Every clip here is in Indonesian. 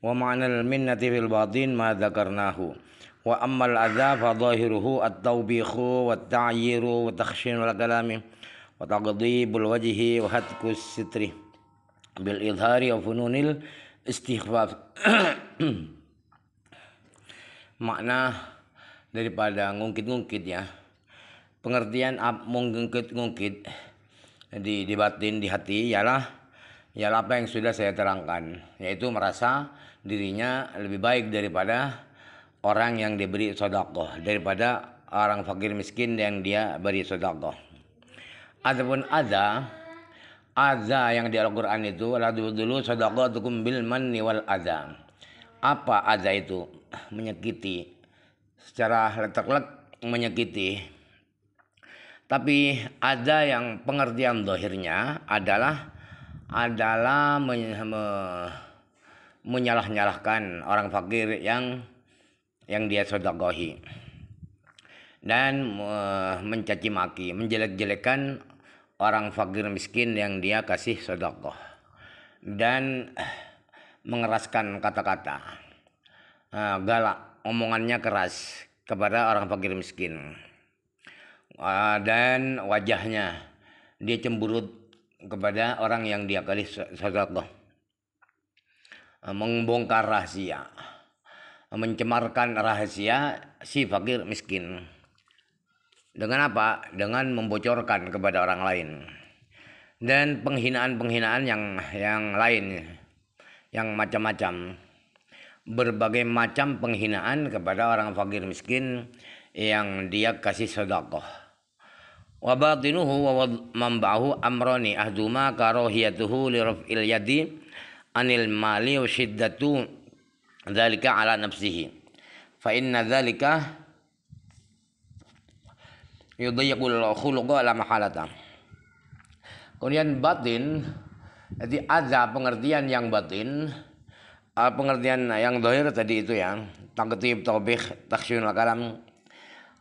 wa ma'nal minnati fil batin ma dzakarnahu wa ammal adza fa dhahiruhu at-tawbihu wat ta'yiru wa takhshin wal kalami wa taqdibul wajhi wa hatkus sitri bil idhari wa fununil istighfaf makna daripada ngungkit-ngungkit ya pengertian mengungkit-ngungkit di, di batin di hati ialah ialah apa yang sudah saya terangkan yaitu merasa dirinya lebih baik daripada orang yang diberi sodakoh daripada orang fakir miskin yang dia beri sodakoh Adapun ada ada yang di Al-Quran itu Ladu dulu sodakoh tukum bil manni ada apa ada itu menyakiti secara letak-letak menyakiti tapi ada yang pengertian dohirnya adalah adalah menyalah-nyalahkan orang fakir yang yang dia sodagohi dan uh, mencaci maki, menjelek-jelekan orang fakir miskin yang dia kasih sodagoh dan uh, mengeraskan kata-kata uh, galak omongannya keras kepada orang fakir miskin uh, dan wajahnya dia cemburut kepada orang yang dia kasih sodagoh Eh, membongkar rahasia, eh, mencemarkan rahasia si fakir miskin. Dengan apa? Dengan membocorkan kepada orang lain. Dan penghinaan-penghinaan yang yang lain, yang macam-macam. Berbagai macam penghinaan kepada orang fakir miskin yang dia kasih sedekah. Wa wa mambahu amrani ahduma karohiyatuhu li raf'il anil mali wa syiddatu dzalika ala nafsihi fa inna dzalika yudayyiqul khuluqa ala mahalata kemudian batin jadi ada pengertian yang batin eh, pengertian yang dohir tadi itu ya tangketib taubih taksyun kalam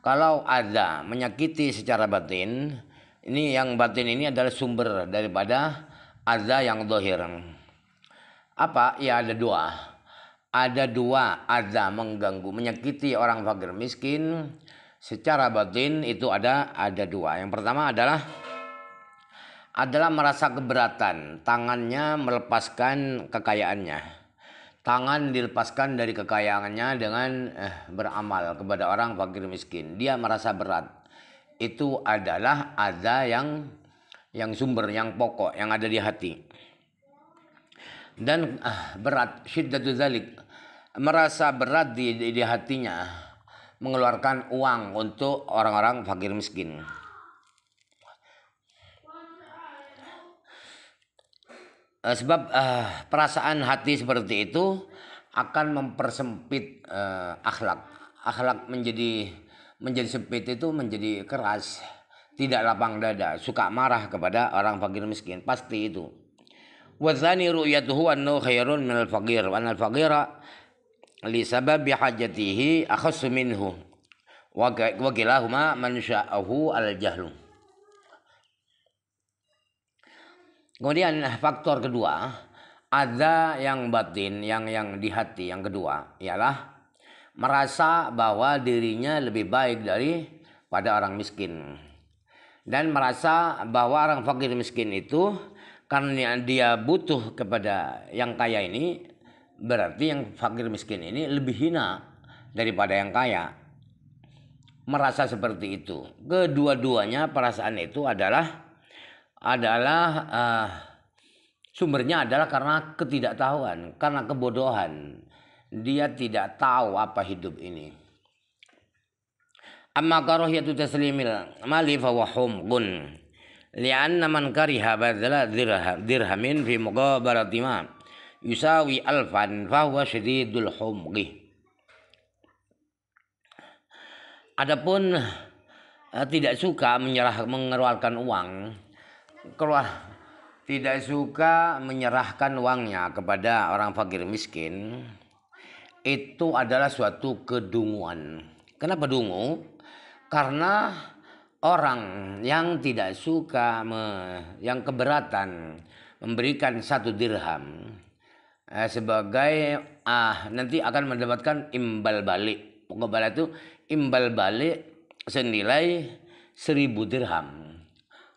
kalau ada menyakiti secara batin ini yang batin ini adalah sumber daripada ada yang dohir apa? Ya ada dua. Ada dua ada mengganggu, menyakiti orang fakir miskin secara batin itu ada ada dua. Yang pertama adalah adalah merasa keberatan, tangannya melepaskan kekayaannya. Tangan dilepaskan dari kekayaannya dengan eh, beramal kepada orang fakir miskin. Dia merasa berat. Itu adalah ada yang yang sumber, yang pokok, yang ada di hati dan ah, berat syiddatu zalik merasa berat di, di, di hatinya mengeluarkan uang untuk orang-orang fakir miskin. Eh, sebab uh, perasaan hati seperti itu akan mempersempit uh, akhlak. Akhlak menjadi menjadi sempit itu menjadi keras, tidak lapang dada, suka marah kepada orang fakir miskin, pasti itu. والثاني رؤيته أنه خير من الفقير وأن الفقير لسبب حاجته أخص منه وكلاهما على الجهل Kemudian faktor kedua, ada yang batin, yang yang di hati, yang kedua ialah merasa bahwa dirinya lebih baik dari pada orang miskin dan merasa bahwa orang fakir miskin itu karena dia butuh kepada yang kaya ini berarti yang fakir miskin ini lebih hina daripada yang kaya merasa seperti itu kedua-duanya perasaan itu adalah adalah uh, sumbernya adalah karena ketidaktahuan karena kebodohan dia tidak tahu apa hidup ini amma karahiyatu taslimil mali fa li'anna man kariha badala dirham dirhamin fi muqabalati ma yusawi alfan fahuwa syedidul humqi Adapun eh, tidak suka menyerah mengeluarkan uang keluar tidak suka menyerahkan uangnya kepada orang fakir miskin itu adalah suatu kedunguan. Kenapa dungu? Karena Orang yang tidak suka, me, yang keberatan memberikan satu dirham eh, sebagai ah nanti akan mendapatkan imbal balik. Pengembala itu imbal balik senilai seribu dirham.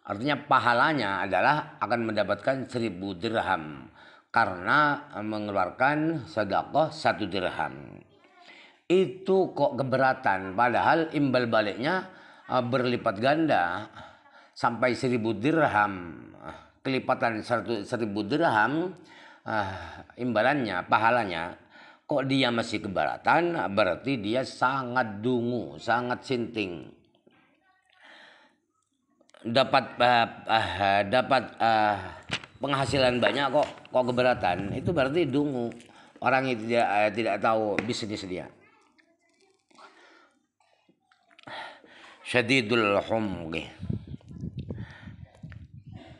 Artinya pahalanya adalah akan mendapatkan seribu dirham karena mengeluarkan sedekah satu dirham. Itu kok keberatan padahal imbal baliknya Eh, berlipat ganda sampai seribu dirham kelipatan seribu dirham uh, imbalannya pahalanya kok dia masih keberatan berarti dia sangat dungu sangat sinting dapat uh, uh, dapat uh, penghasilan banyak kok kok keberatan itu berarti dungu orang itu tidak, uh, tidak tahu bisnis dia شديد الحمق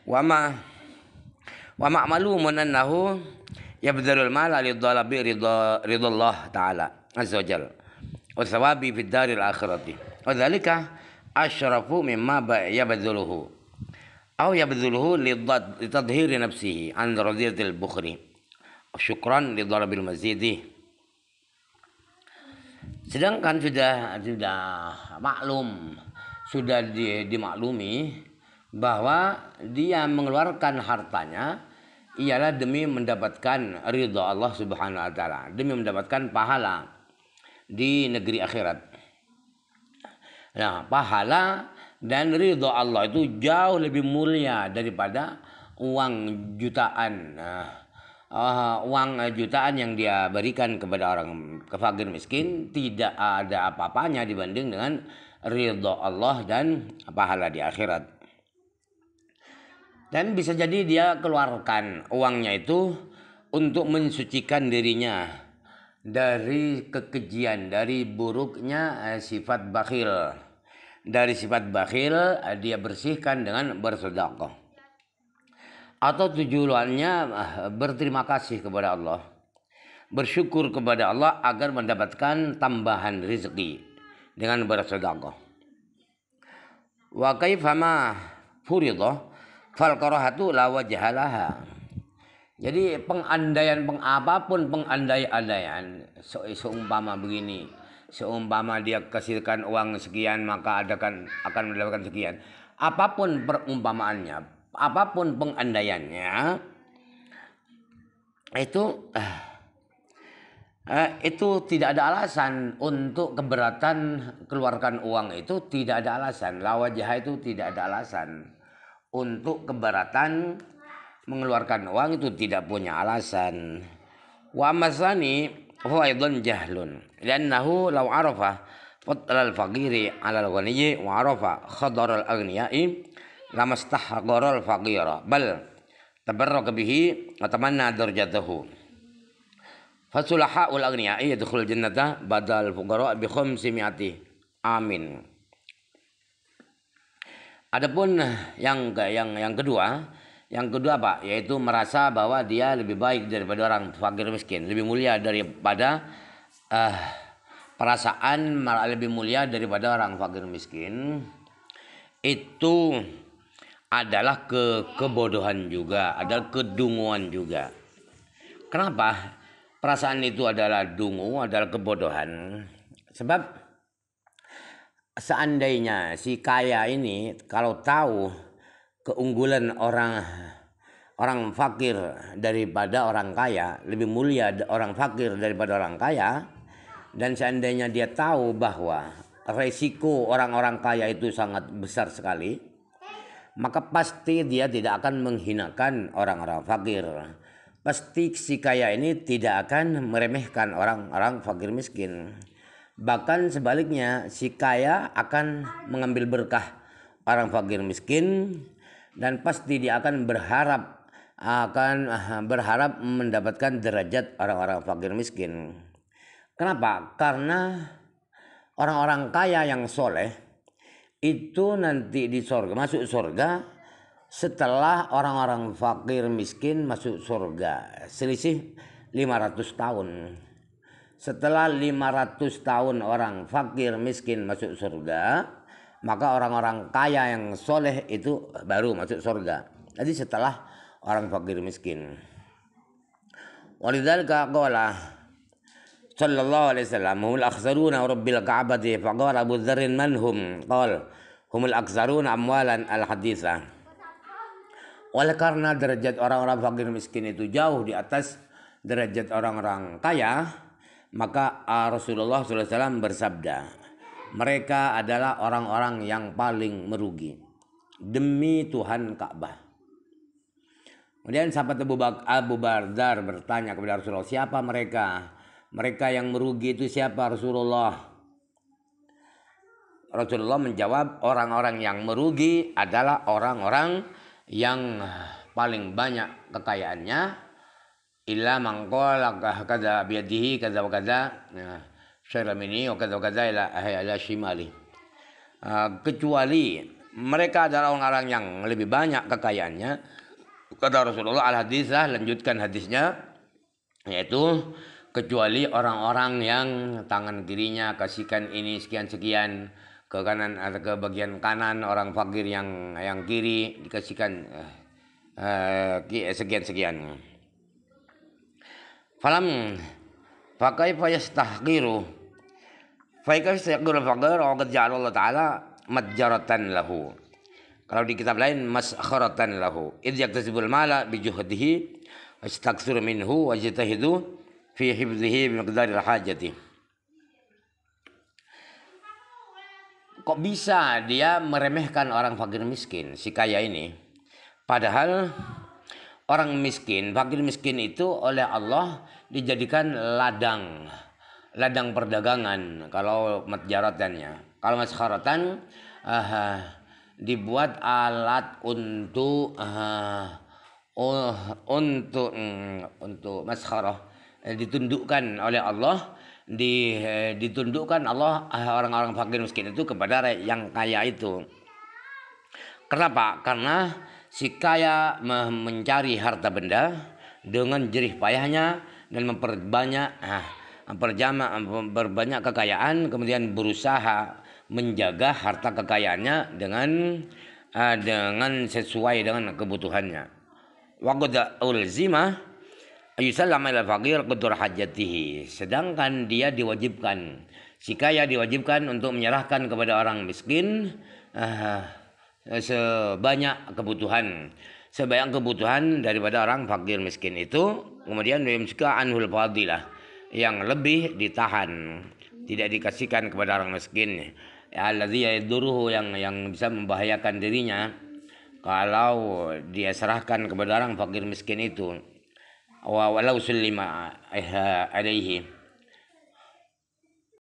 وما ومعلوم أنه يبذل المال للطلب رضا, رضا الله تعالى عز وجل والثواب في الدار الآخرة وذلك أشرف مما يبذله أو يبذله لتطهير نفسه عن رضية البخل شكرا لضرب المزيد Sedangkan sudah sudah maklum, sudah di, dimaklumi bahwa dia mengeluarkan hartanya ialah demi mendapatkan ridho Allah Subhanahu wa taala, demi mendapatkan pahala di negeri akhirat. Nah, pahala dan ridho Allah itu jauh lebih mulia daripada uang jutaan. Nah, uh, uang eh, jutaan yang dia berikan kepada orang kefakir miskin tidak ada apa-apanya dibanding dengan ridho Allah dan pahala di akhirat. Dan bisa jadi dia keluarkan uangnya itu untuk mensucikan dirinya dari kekejian, dari buruknya eh, sifat bakhil. Dari sifat bakhil eh, dia bersihkan dengan bersedekah atau tujuannya ah, berterima kasih kepada Allah bersyukur kepada Allah agar mendapatkan tambahan rezeki dengan bersedekah. Wa kaifama furidha fal karahatu la wajhalaha. Jadi pengandaian peng apapun pengandai-andaian so, seumpama begini, seumpama dia kasihkan uang sekian maka adakan akan mendapatkan sekian. Apapun perumpamaannya, apapun pengandaiannya itu eh, eh, itu tidak ada alasan untuk keberatan keluarkan uang itu tidak ada alasan lawajah itu tidak ada alasan untuk keberatan mengeluarkan uang itu tidak punya alasan wa masani huwa jahlun dan nahu arafa arafah al fakiri alal al ghaniyyi wa khadar al agniyai lamastahqarul faqira bal tabarraka bihi wa tamanna darajatahu fasulahaul aghnia yadkhul jannata badal fuqara bi simiati. amin adapun yang yang yang kedua yang kedua Pak yaitu merasa bahwa dia lebih baik daripada orang fakir miskin lebih mulia daripada uh, perasaan lebih mulia daripada orang fakir miskin itu adalah ke kebodohan juga, adalah kedunguan juga. Kenapa? Perasaan itu adalah dungu, adalah kebodohan. Sebab seandainya si kaya ini kalau tahu keunggulan orang orang fakir daripada orang kaya, lebih mulia orang fakir daripada orang kaya, dan seandainya dia tahu bahwa resiko orang-orang kaya itu sangat besar sekali, maka pasti dia tidak akan menghinakan orang-orang fakir. Pasti si kaya ini tidak akan meremehkan orang-orang fakir miskin. Bahkan sebaliknya, si kaya akan mengambil berkah orang fakir miskin dan pasti dia akan berharap akan ah, berharap mendapatkan derajat orang-orang fakir miskin. Kenapa? Karena orang-orang kaya yang soleh itu nanti di surga masuk surga setelah orang-orang fakir miskin masuk surga selisih 500 tahun setelah 500 tahun orang fakir miskin masuk surga maka orang-orang kaya yang soleh itu baru masuk surga jadi setelah orang fakir miskin walidzalika qala صلى الله عليه وسلم هم الأخزرون ورب الكعبة فقال أبو ذر من هم قال هم الأكثرون أموالا الحديثة oleh karena derajat orang-orang fakir miskin itu jauh di atas derajat orang-orang kaya, maka ah, Rasulullah SAW bersabda, mereka adalah orang-orang yang paling merugi. Demi Tuhan Ka'bah. Kemudian sahabat Abu, Abu Bardar bertanya kepada Rasulullah, siapa mereka? mereka yang merugi itu siapa Rasulullah? Rasulullah menjawab orang-orang yang merugi adalah orang-orang yang paling banyak kekayaannya illa mangkola kada biadihi kada kada nah, ini, kada kada ila ila shimali ah, kecuali mereka adalah orang-orang yang lebih banyak kekayaannya kata Rasulullah al hadis lanjutkan hadisnya yaitu kecuali orang-orang yang tangan kirinya kasihkan ini sekian-sekian ke kanan atau ke bagian kanan orang fakir yang yang kiri dikasihkan sekian-sekian. Eh, eh, Falam pakai fayastahqiru tahkiru. yastahqiru tahkiru fakir orang kerja Allah taala madjaratan lahu. Kalau di kitab lain masakharatan lahu. Idh yaktasibul mala bi juhdihi taksur minhu tahidu في حفظه بمقدار hajati kok bisa dia meremehkan orang fakir miskin si kaya ini padahal orang miskin fakir miskin itu oleh Allah dijadikan ladang ladang perdagangan kalau matjaratannya kalau maskharatan uh, eh, dibuat alat untuk uh, uh, untuk mm, untuk masyarakat Eh, ditundukkan oleh Allah di, eh, ditundukkan Allah eh, orang-orang fakir miskin itu kepada yang kaya itu. Kenapa? Karena si kaya mencari harta benda dengan jerih payahnya dan memperbanyak ah, memperjama, memperbanyak kekayaan kemudian berusaha menjaga harta kekayaannya dengan ah, dengan sesuai dengan kebutuhannya. Waqad ulzimah yusallam ila faqir qudur hajatihi sedangkan dia diwajibkan si kaya diwajibkan untuk menyerahkan kepada orang miskin uh, sebanyak kebutuhan sebanyak kebutuhan daripada orang fakir miskin itu kemudian suka anhul fadilah yang lebih ditahan tidak dikasihkan kepada orang miskin allazi yang yang bisa membahayakan dirinya kalau dia serahkan kepada orang fakir miskin itu ولو سلم عليه